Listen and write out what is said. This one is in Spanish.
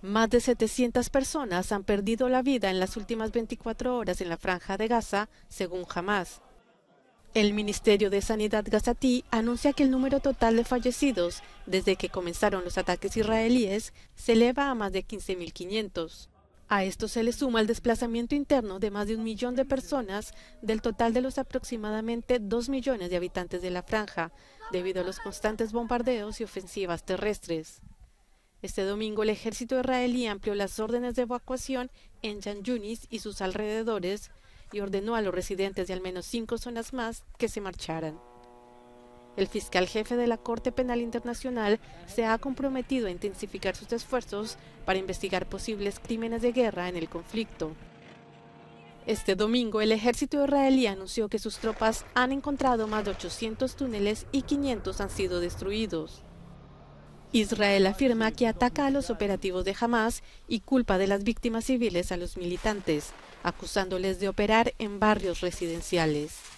Más de 700 personas han perdido la vida en las últimas 24 horas en la franja de Gaza, según Hamas. El Ministerio de Sanidad gazatí anuncia que el número total de fallecidos desde que comenzaron los ataques israelíes se eleva a más de 15.500. A esto se le suma el desplazamiento interno de más de un millón de personas del total de los aproximadamente dos millones de habitantes de la franja, debido a los constantes bombardeos y ofensivas terrestres. Este domingo el ejército israelí amplió las órdenes de evacuación en Jan Yunis y sus alrededores y ordenó a los residentes de al menos cinco zonas más que se marcharan. El fiscal jefe de la Corte Penal Internacional se ha comprometido a intensificar sus esfuerzos para investigar posibles crímenes de guerra en el conflicto. Este domingo, el ejército israelí anunció que sus tropas han encontrado más de 800 túneles y 500 han sido destruidos. Israel afirma que ataca a los operativos de Hamas y culpa de las víctimas civiles a los militantes, acusándoles de operar en barrios residenciales.